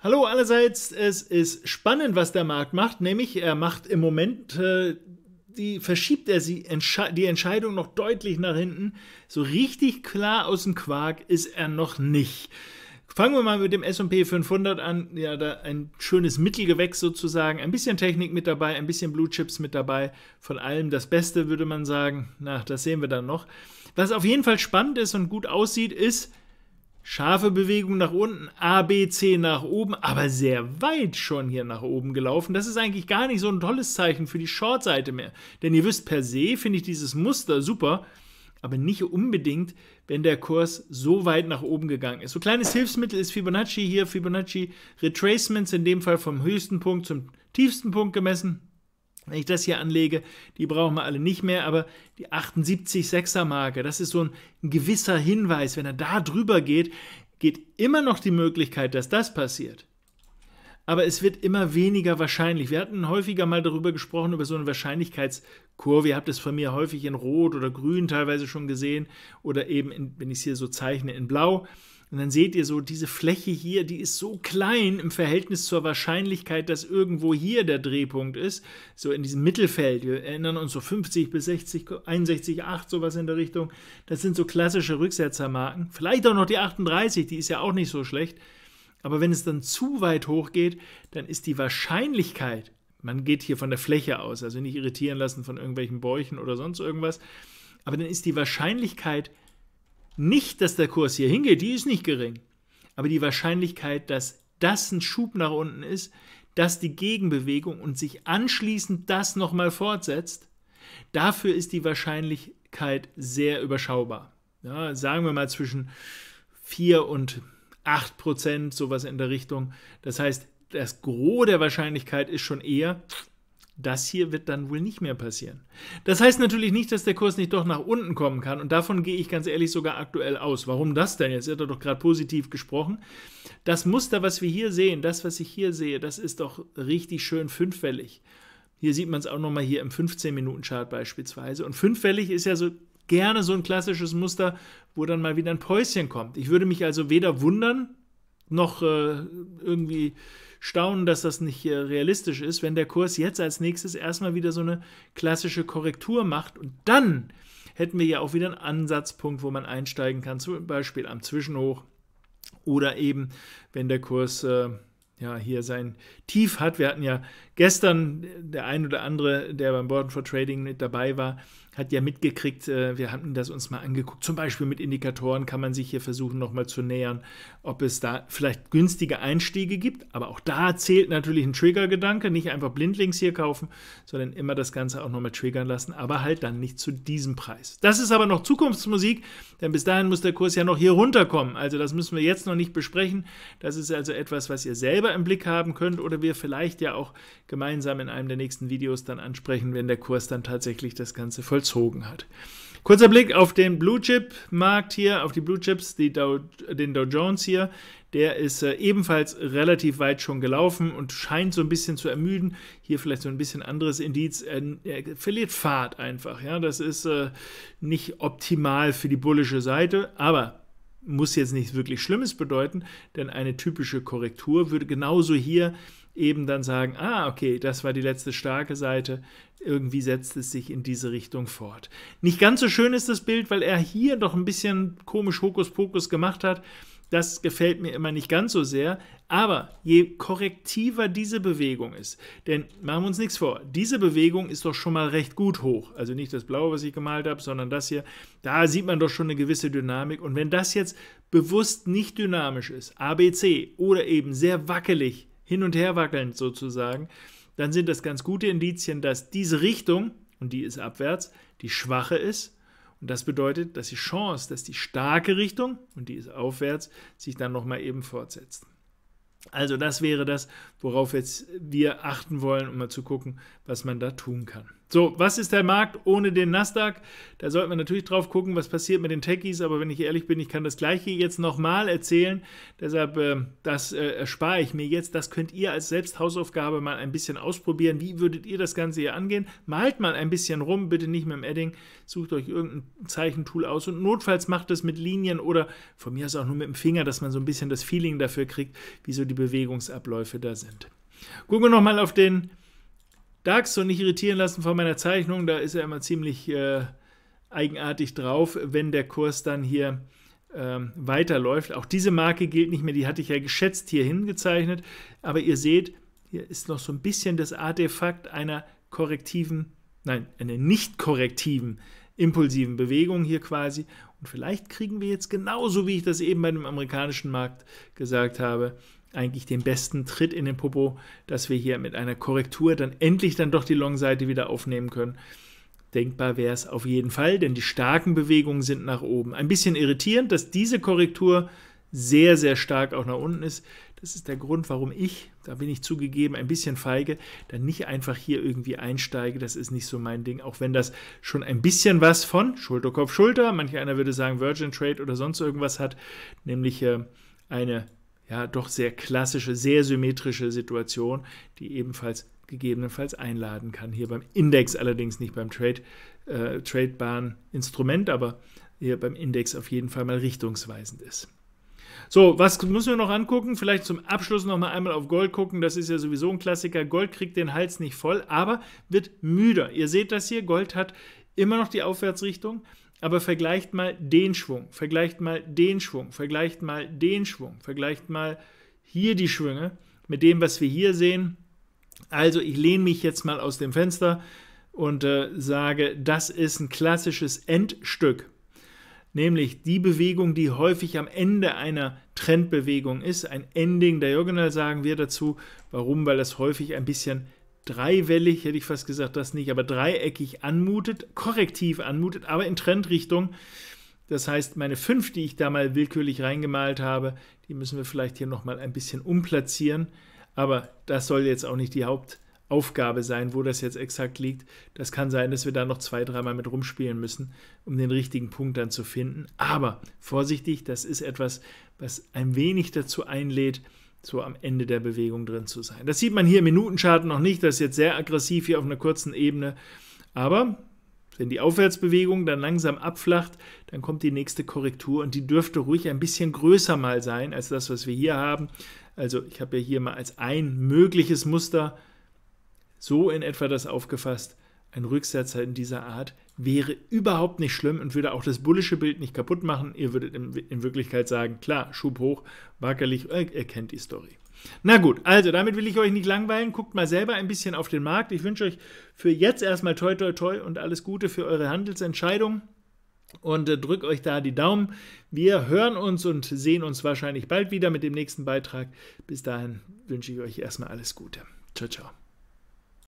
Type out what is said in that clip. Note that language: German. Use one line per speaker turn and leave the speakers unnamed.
Hallo allerseits, es ist spannend, was der Markt macht, nämlich er macht im Moment, äh, die, verschiebt er sie, Entsche die Entscheidung noch deutlich nach hinten. So richtig klar aus dem Quark ist er noch nicht. Fangen wir mal mit dem S&P 500 an. Ja, da ein schönes Mittelgewächs sozusagen. Ein bisschen Technik mit dabei, ein bisschen Blue Chips mit dabei. Von allem das Beste würde man sagen. Na, das sehen wir dann noch. Was auf jeden Fall spannend ist und gut aussieht, ist, scharfe Bewegung nach unten, ABC nach oben, aber sehr weit schon hier nach oben gelaufen. Das ist eigentlich gar nicht so ein tolles Zeichen für die Short-Seite mehr. Denn ihr wisst, per se finde ich dieses Muster super, aber nicht unbedingt, wenn der Kurs so weit nach oben gegangen ist. So kleines Hilfsmittel ist Fibonacci hier, Fibonacci Retracements in dem Fall vom höchsten Punkt zum tiefsten Punkt gemessen. Wenn ich das hier anlege, die brauchen wir alle nicht mehr, aber die 786 er Marke, das ist so ein gewisser Hinweis. Wenn er da drüber geht, geht immer noch die Möglichkeit, dass das passiert. Aber es wird immer weniger wahrscheinlich. Wir hatten häufiger mal darüber gesprochen, über so eine Wahrscheinlichkeitskurve. Ihr habt es von mir häufig in Rot oder Grün teilweise schon gesehen oder eben, in, wenn ich es hier so zeichne, in Blau. Und dann seht ihr so, diese Fläche hier, die ist so klein im Verhältnis zur Wahrscheinlichkeit, dass irgendwo hier der Drehpunkt ist. So in diesem Mittelfeld. Wir erinnern uns so 50 bis 60, 61, 8, sowas in der Richtung. Das sind so klassische Rücksetzermarken. Vielleicht auch noch die 38, die ist ja auch nicht so schlecht. Aber wenn es dann zu weit hoch geht, dann ist die Wahrscheinlichkeit, man geht hier von der Fläche aus, also nicht irritieren lassen von irgendwelchen Bäuchen oder sonst irgendwas, aber dann ist die Wahrscheinlichkeit nicht, dass der Kurs hier hingeht, die ist nicht gering. Aber die Wahrscheinlichkeit, dass das ein Schub nach unten ist, dass die Gegenbewegung und sich anschließend das nochmal fortsetzt, dafür ist die Wahrscheinlichkeit sehr überschaubar. Ja, sagen wir mal zwischen 4 und 8 Prozent, sowas in der Richtung. Das heißt, das Gros der Wahrscheinlichkeit ist schon eher, das hier wird dann wohl nicht mehr passieren. Das heißt natürlich nicht, dass der Kurs nicht doch nach unten kommen kann und davon gehe ich ganz ehrlich sogar aktuell aus. Warum das denn? Jetzt hat er doch gerade positiv gesprochen. Das Muster, was wir hier sehen, das, was ich hier sehe, das ist doch richtig schön fünffällig. Hier sieht man es auch nochmal hier im 15-Minuten-Chart beispielsweise. Und fünffällig ist ja so gerne so ein klassisches Muster, wo dann mal wieder ein Päuschen kommt. Ich würde mich also weder wundern, noch äh, irgendwie staunen, dass das nicht äh, realistisch ist, wenn der Kurs jetzt als nächstes erstmal wieder so eine klassische Korrektur macht und dann hätten wir ja auch wieder einen Ansatzpunkt, wo man einsteigen kann, zum Beispiel am Zwischenhoch oder eben, wenn der Kurs äh, ja hier sein Tief hat. Wir hatten ja gestern äh, der ein oder andere, der beim Board for Trading mit dabei war, hat ja mitgekriegt, äh, wir hatten das uns mal angeguckt. Zum Beispiel mit Indikatoren kann man sich hier versuchen, nochmal zu nähern, ob es da vielleicht günstige Einstiege gibt. Aber auch da zählt natürlich ein Trigger-Gedanke. Nicht einfach blindlings hier kaufen, sondern immer das Ganze auch nochmal triggern lassen. Aber halt dann nicht zu diesem Preis. Das ist aber noch Zukunftsmusik, denn bis dahin muss der Kurs ja noch hier runterkommen. Also das müssen wir jetzt noch nicht besprechen. Das ist also etwas, was ihr selber im Blick haben könnt oder wir vielleicht ja auch gemeinsam in einem der nächsten Videos dann ansprechen, wenn der Kurs dann tatsächlich das Ganze vollzieht gezogen hat. Kurzer Blick auf den Blue Chip Markt hier, auf die Blue Chips, die Dow, den Dow Jones hier. Der ist äh, ebenfalls relativ weit schon gelaufen und scheint so ein bisschen zu ermüden. Hier vielleicht so ein bisschen anderes Indiz. Er, er verliert Fahrt einfach. Ja, das ist äh, nicht optimal für die bullische Seite, aber muss jetzt nichts wirklich Schlimmes bedeuten, denn eine typische Korrektur würde genauso hier eben dann sagen, ah, okay, das war die letzte starke Seite, irgendwie setzt es sich in diese Richtung fort. Nicht ganz so schön ist das Bild, weil er hier doch ein bisschen komisch Hokuspokus gemacht hat. Das gefällt mir immer nicht ganz so sehr, aber je korrektiver diese Bewegung ist, denn machen wir uns nichts vor, diese Bewegung ist doch schon mal recht gut hoch. Also nicht das Blaue, was ich gemalt habe, sondern das hier. Da sieht man doch schon eine gewisse Dynamik. Und wenn das jetzt bewusst nicht dynamisch ist, ABC oder eben sehr wackelig, hin und her wackelnd sozusagen, dann sind das ganz gute Indizien, dass diese Richtung, und die ist abwärts, die schwache ist. Und das bedeutet, dass die Chance, dass die starke Richtung, und die ist aufwärts, sich dann nochmal eben fortsetzt. Also das wäre das, worauf jetzt wir achten wollen, um mal zu gucken, was man da tun kann. So, was ist der Markt ohne den Nasdaq? Da sollten wir natürlich drauf gucken, was passiert mit den Techies, aber wenn ich ehrlich bin, ich kann das gleiche jetzt nochmal erzählen. Deshalb, äh, das äh, erspare ich mir jetzt. Das könnt ihr als Selbsthausaufgabe mal ein bisschen ausprobieren. Wie würdet ihr das Ganze hier angehen? Malt mal ein bisschen rum, bitte nicht mit dem Edding. Sucht euch irgendein Zeichentool aus und notfalls macht es mit Linien oder von mir aus auch nur mit dem Finger, dass man so ein bisschen das Feeling dafür kriegt, wie so die Bewegungsabläufe da sind. Gucken wir nochmal auf den Dark so nicht irritieren lassen von meiner Zeichnung, da ist er immer ziemlich äh, eigenartig drauf, wenn der Kurs dann hier ähm, weiterläuft. Auch diese Marke gilt nicht mehr, die hatte ich ja geschätzt hier hingezeichnet, aber ihr seht, hier ist noch so ein bisschen das Artefakt einer korrektiven, nein, einer nicht korrektiven, impulsiven Bewegung hier quasi. Und vielleicht kriegen wir jetzt genauso, wie ich das eben bei dem amerikanischen Markt gesagt habe, eigentlich den besten Tritt in den Popo, dass wir hier mit einer Korrektur dann endlich dann doch die Long-Seite wieder aufnehmen können. Denkbar wäre es auf jeden Fall, denn die starken Bewegungen sind nach oben. Ein bisschen irritierend, dass diese Korrektur sehr, sehr stark auch nach unten ist. Das ist der Grund, warum ich, da bin ich zugegeben, ein bisschen feige, dann nicht einfach hier irgendwie einsteige. Das ist nicht so mein Ding, auch wenn das schon ein bisschen was von Schulterkopf Schulter, manch einer würde sagen Virgin Trade oder sonst irgendwas hat, nämlich äh, eine ja doch sehr klassische, sehr symmetrische Situation, die ebenfalls gegebenenfalls einladen kann. Hier beim Index allerdings nicht beim Trade, äh, tradebaren Instrument, aber hier beim Index auf jeden Fall mal richtungsweisend ist. So, was müssen wir noch angucken? Vielleicht zum Abschluss noch mal einmal auf Gold gucken. Das ist ja sowieso ein Klassiker. Gold kriegt den Hals nicht voll, aber wird müder. Ihr seht das hier, Gold hat immer noch die Aufwärtsrichtung, aber vergleicht mal den Schwung, vergleicht mal den Schwung, vergleicht mal den Schwung, vergleicht mal hier die Schwünge mit dem, was wir hier sehen. Also ich lehne mich jetzt mal aus dem Fenster und äh, sage, das ist ein klassisches Endstück. Nämlich die Bewegung, die häufig am Ende einer Trendbewegung ist. Ein Ending Diagonal sagen wir dazu. Warum? Weil das häufig ein bisschen dreiwellig, hätte ich fast gesagt, das nicht, aber dreieckig anmutet, korrektiv anmutet, aber in Trendrichtung. Das heißt, meine fünf, die ich da mal willkürlich reingemalt habe, die müssen wir vielleicht hier nochmal ein bisschen umplatzieren. Aber das soll jetzt auch nicht die Hauptaufgabe sein, wo das jetzt exakt liegt. Das kann sein, dass wir da noch zwei, dreimal mit rumspielen müssen, um den richtigen Punkt dann zu finden. Aber vorsichtig, das ist etwas, was ein wenig dazu einlädt, so am Ende der Bewegung drin zu sein. Das sieht man hier im Minutenchart noch nicht, das ist jetzt sehr aggressiv hier auf einer kurzen Ebene, aber wenn die Aufwärtsbewegung dann langsam abflacht, dann kommt die nächste Korrektur und die dürfte ruhig ein bisschen größer mal sein als das, was wir hier haben. Also ich habe ja hier mal als ein mögliches Muster so in etwa das aufgefasst, ein Rücksetzer in dieser Art wäre überhaupt nicht schlimm und würde auch das bullische Bild nicht kaputt machen. Ihr würdet in, Wirklichkeit sagen, klar, Schub hoch, wackerlich, äh, ihr kennt die Story. Na gut, also damit will ich euch nicht langweilen. Guckt mal selber ein bisschen auf den Markt. Ich wünsche euch für jetzt erstmal toi toi toi und alles Gute für eure Handelsentscheidung und äh, drückt euch da die Daumen. Wir hören uns und sehen uns wahrscheinlich bald wieder mit dem nächsten Beitrag. Bis dahin wünsche ich euch erstmal alles Gute. Ciao, ciao.